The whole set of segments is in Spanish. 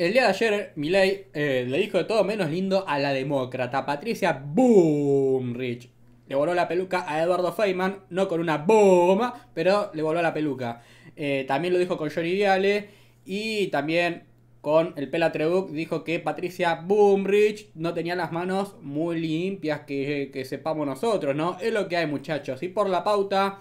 El día de ayer, Milei eh, le dijo de todo menos lindo a la demócrata Patricia Boomrich. Le voló la peluca a Eduardo Feynman, no con una bomba, pero le voló la peluca. Eh, también lo dijo con Johnny Viale y también con el Pela dijo que Patricia Boomrich no tenía las manos muy limpias que sepamos nosotros, ¿no? Es lo que hay, muchachos. Y por la pauta.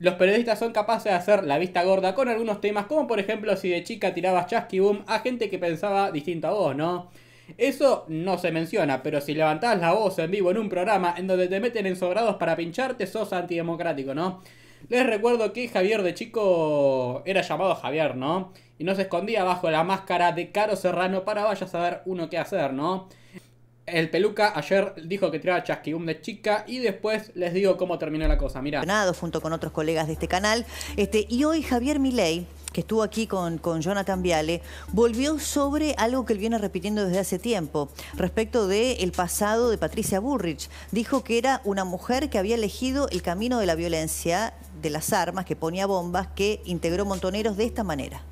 Los periodistas son capaces de hacer la vista gorda con algunos temas, como por ejemplo si de chica tirabas chasqui boom a gente que pensaba distinto a vos, ¿no? Eso no se menciona, pero si levantás la voz en vivo en un programa en donde te meten en sobrados para pincharte, sos antidemocrático, ¿no? Les recuerdo que Javier de chico era llamado Javier, ¿no? Y no se escondía bajo la máscara de Caro Serrano para vayas a saber uno qué hacer, ¿no? El peluca ayer dijo que tiraba chasquibum de chica y después les digo cómo terminó la cosa. Mirá. Junto con otros colegas de este canal. Este, y hoy Javier Milei, que estuvo aquí con, con Jonathan Viale, volvió sobre algo que él viene repitiendo desde hace tiempo, respecto del el pasado de Patricia Burrich. Dijo que era una mujer que había elegido el camino de la violencia, de las armas, que ponía bombas, que integró montoneros de esta manera.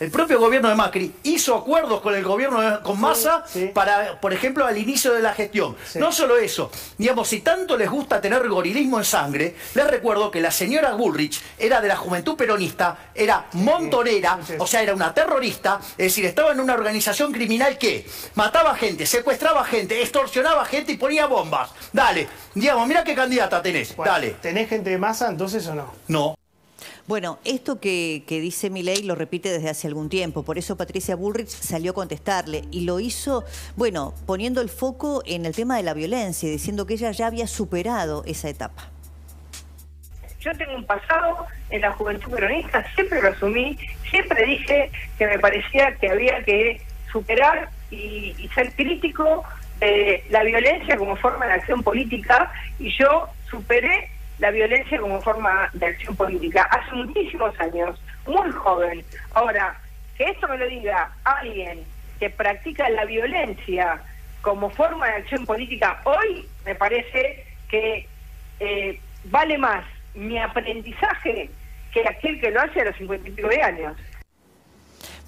El propio gobierno de Macri hizo acuerdos con el gobierno con Massa para, por ejemplo, al inicio de la gestión. No solo eso, digamos, si tanto les gusta tener gorilismo en sangre, les recuerdo que la señora Bullrich era de la juventud peronista, era montonera, o sea, era una terrorista, es decir, estaba en una organización criminal que mataba gente, secuestraba gente, extorsionaba gente y ponía bombas. Dale, digamos, mira qué candidata tenés, dale. ¿Tenés gente de Massa entonces o no? No. Bueno, esto que, que dice Milei lo repite desde hace algún tiempo, por eso Patricia Bullrich salió a contestarle y lo hizo, bueno, poniendo el foco en el tema de la violencia, diciendo que ella ya había superado esa etapa. Yo tengo un pasado en la juventud peronista, siempre lo asumí, siempre dije que me parecía que había que superar y, y ser crítico de la violencia como forma de acción política y yo superé la violencia como forma de acción política hace muchísimos años, muy joven. Ahora, que esto me lo diga alguien que practica la violencia como forma de acción política hoy, me parece que eh, vale más mi aprendizaje que aquel que lo hace a los 59 años.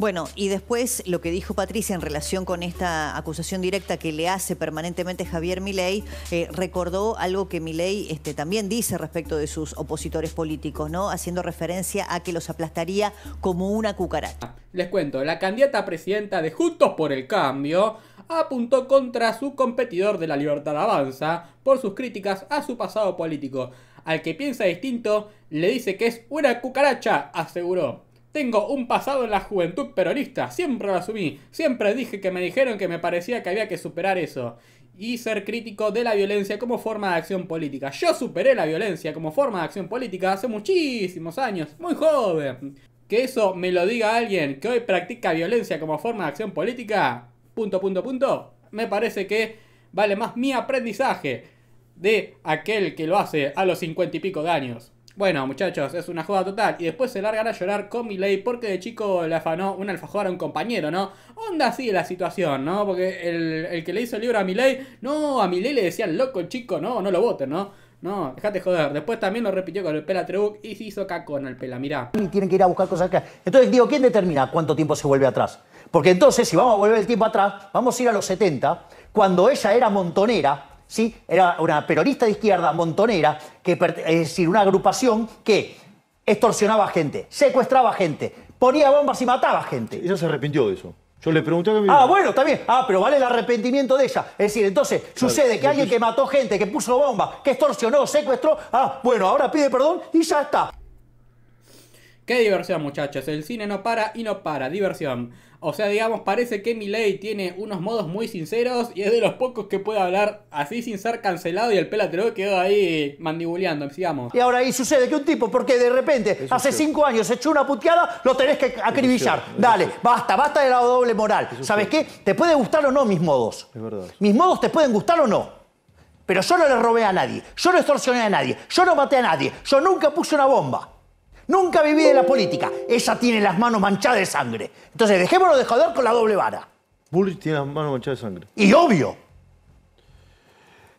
Bueno, y después lo que dijo Patricia en relación con esta acusación directa que le hace permanentemente Javier Milei, eh, recordó algo que Milei este, también dice respecto de sus opositores políticos, ¿no? Haciendo referencia a que los aplastaría como una cucaracha. Les cuento, la candidata presidenta de Juntos por el Cambio apuntó contra su competidor de la Libertad Avanza por sus críticas a su pasado político. Al que piensa distinto, le dice que es una cucaracha, aseguró. Tengo un pasado en la juventud peronista, siempre lo asumí, siempre dije que me dijeron que me parecía que había que superar eso y ser crítico de la violencia como forma de acción política. Yo superé la violencia como forma de acción política hace muchísimos años, muy joven. Que eso me lo diga alguien que hoy practica violencia como forma de acción política, punto, punto, punto, me parece que vale más mi aprendizaje de aquel que lo hace a los cincuenta y pico de años. Bueno, muchachos, es una joda total. Y después se largan a llorar con Miley porque de chico le afanó un alfajor a un compañero, ¿no? Onda así la situación, ¿no? Porque el, el que le hizo el libro a Miley, no, a Miley le decían loco, el chico, no, no lo voten, ¿no? No, dejate joder. Después también lo repitió con el Pela Trebuc y se hizo cacón con el Pela, mirá. Y tienen que ir a buscar cosas que... Entonces digo, ¿quién determina cuánto tiempo se vuelve atrás? Porque entonces, si vamos a volver el tiempo atrás, vamos a ir a los 70, cuando ella era montonera, ¿sí? Era una peronista de izquierda, montonera, que, es decir, una agrupación que extorsionaba gente, secuestraba gente, ponía bombas y mataba gente. Ella se arrepintió de eso. Yo le pregunté a mi... Ah, bueno, también. Ah, pero vale el arrepentimiento de ella. Es decir, entonces sucede que alguien que mató gente, que puso bombas, que extorsionó, secuestró, ah, bueno, ahora pide perdón y ya está. Qué diversión, muchachos. El cine no para y no para. Diversión. O sea, digamos, parece que ley tiene unos modos muy sinceros y es de los pocos que puede hablar así sin ser cancelado y el pelatero quedó ahí mandibuleando, sigamos. Y ahora ahí sucede que un tipo, porque de repente hace cinco años echó una puteada, lo tenés que acribillar. Dale, basta, basta de la doble moral. ¿Sabes qué? Te pueden gustar o no mis modos. Es verdad. Mis modos te pueden gustar o no pero yo no le robé a nadie, yo no extorsioné a nadie, yo no maté a nadie, yo nunca puse una bomba. Nunca viví de la política. Ella tiene las manos manchadas de sangre. Entonces, dejémoslo de joder con la doble vara. Bullrich tiene las manos manchadas de sangre. Y obvio.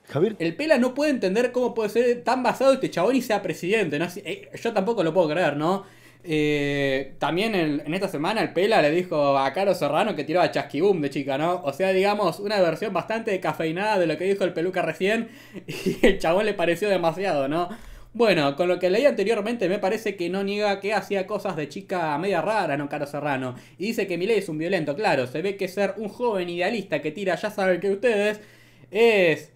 Javier. El Pela no puede entender cómo puede ser tan basado este chabón y sea presidente. ¿no? Eh, yo tampoco lo puedo creer, ¿no? Eh, también en, esta semana el Pela le dijo a Caro Serrano que tiraba chasquibum de chica, ¿no? O sea, digamos, una versión bastante cafeinada de lo que dijo el peluca recién y el chabón le pareció demasiado, ¿no? Bueno, con lo que leí anteriormente me parece que no niega que hacía cosas de chica media rara, no Caro Serrano. Y dice que Miley es un violento, claro, se ve que ser un joven idealista que tira ya saben que ustedes es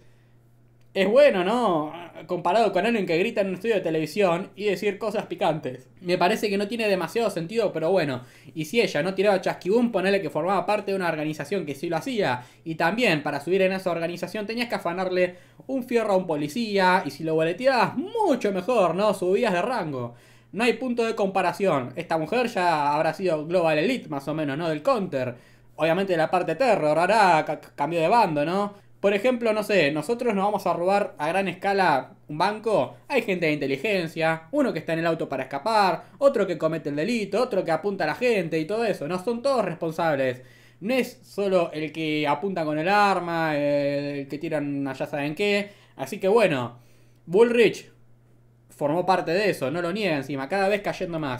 es bueno, ¿no? Comparado con alguien que grita en un estudio de televisión y decir cosas picantes. Me parece que no tiene demasiado sentido, pero bueno. Y si ella no tiraba chasquibum, ponele que formaba parte de una organización que sí lo hacía. Y también, para subir en esa organización, tenías que afanarle un fierro a un policía. Y si lo boleteabas, mucho mejor, ¿no? Subías de rango. No hay punto de comparación. Esta mujer ya habrá sido Global Elite, más o menos, ¿no? Del Counter. Obviamente la parte terror, ahora cambió de bando, ¿no? Por ejemplo, no sé, nosotros nos vamos a robar a gran escala un banco, hay gente de inteligencia, uno que está en el auto para escapar, otro que comete el delito, otro que apunta a la gente y todo eso, no son todos responsables. No es solo el que apunta con el arma, el que tiran ya saben qué. Así que bueno, Bullrich formó parte de eso, no lo niega encima, cada vez cayendo más.